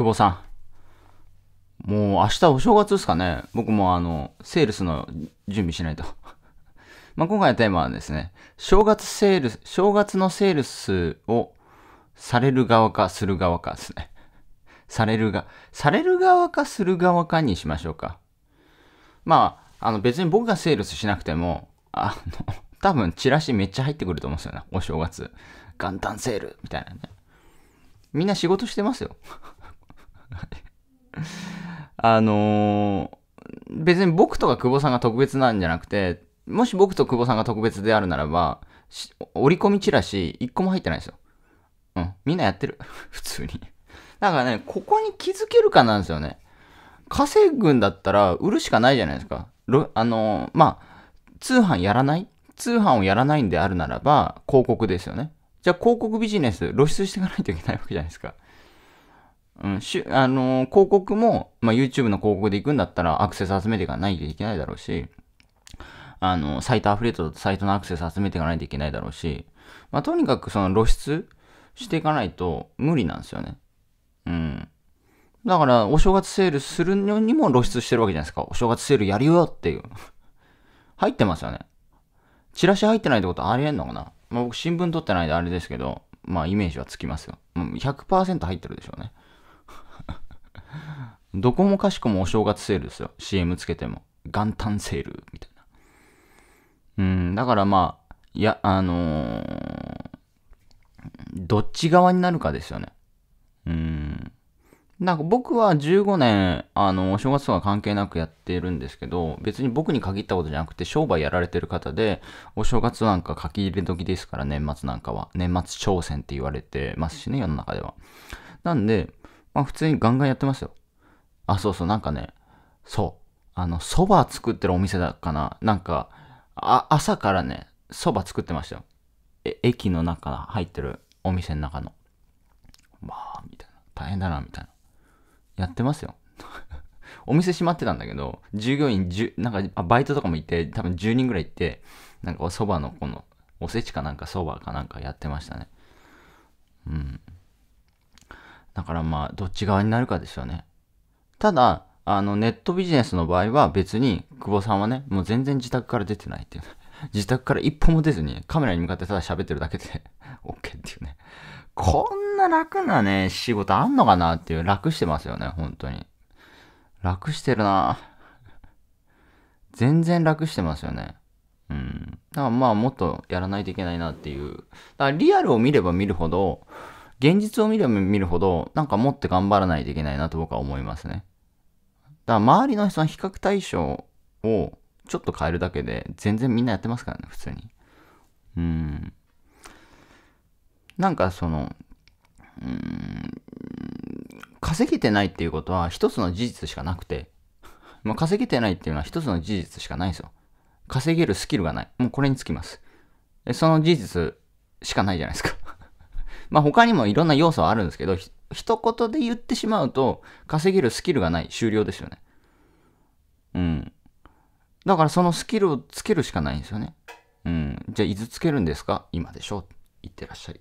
久保さん。もう明日お正月ですかね。僕もあの、セールスの準備しないと。まあ今回のテーマはですね、正月セールス、正月のセールスをされる側かする側かですね。されるが、される側かする側かにしましょうか。まあ、あの別に僕がセールスしなくても、あの、多分チラシめっちゃ入ってくると思うんですよね。お正月。元旦セールみたいなね。みんな仕事してますよ。あのー、別に僕とか久保さんが特別なんじゃなくて、もし僕と久保さんが特別であるならば、折り込みチラシ1個も入ってないですよ。うん。みんなやってる。普通に。だからね、ここに気づけるかなんですよね。稼ぐんだったら売るしかないじゃないですか。あのー、まあ、通販やらない通販をやらないんであるならば、広告ですよね。じゃあ広告ビジネス露出していかないといけないわけじゃないですか。うん、しあのー、広告も、まあ、YouTube の広告で行くんだったらアクセス集めていかないといけないだろうし、あのー、サイトアフリエイトだとサイトのアクセス集めていかないといけないだろうし、まあ、とにかくその露出していかないと無理なんですよね。うん。だから、お正月セールするのにも露出してるわけじゃないですか。お正月セールやるよっていう。入ってますよね。チラシ入ってないってことありえんのかなまあ、僕新聞取ってないであれですけど、まあイメージはつきますよ。100%入ってるでしょうね。どこもかしこもお正月セールですよ。CM つけても。元旦セール、みたいな。うん、だからまあ、いや、あのー、どっち側になるかですよね。うん。なんか僕は15年、あの、お正月とは関係なくやってるんですけど、別に僕に限ったことじゃなくて、商売やられてる方で、お正月なんか書き入れ時ですから、年末なんかは。年末挑戦って言われてますしね、世の中では。なんで、まあ普通にガンガンやってますよ。あ、そうそう、なんかね、そう。あの、蕎麦作ってるお店だかな。なんか、あ、朝からね、蕎麦作ってましたよ。え、駅の中入ってるお店の中の。まあ、みたいな。大変だな、みたいな。やってますよ。お店閉まってたんだけど、従業員10、なんか、バイトとかもいて、多分10人ぐらい行って、なんかお蕎麦のこの、おせちかなんか蕎麦かなんかやってましたね。うん。だからまあ、どっち側になるかですよね。ただ、あの、ネットビジネスの場合は別に、久保さんはね、もう全然自宅から出てないっていう。自宅から一歩も出ずに、カメラに向かってただ喋ってるだけで OK っていうね。こんな楽なね、仕事あんのかなっていう、楽してますよね、本当に。楽してるな全然楽してますよね。うん。だからまあ、もっとやらないといけないなっていう。だからリアルを見れば見るほど、現実を見れば見るほど、なんかもっと頑張らないといけないなと僕は思いますね。だから周りのその比較対象をちょっと変えるだけで全然みんなやってますからね、普通に。うん。なんかその、うん、稼げてないっていうことは一つの事実しかなくて、ま稼げてないっていうのは一つの事実しかないですよ。稼げるスキルがない。もうこれにつきます。その事実しかないじゃないですか。まあ他にもいろんな要素はあるんですけど、一言で言ってしまうと、稼げるスキルがない、終了ですよね。うん。だからそのスキルをつけるしかないんですよね。うん。じゃあ、いつつけるんですか今でしょ言ってらっしゃい。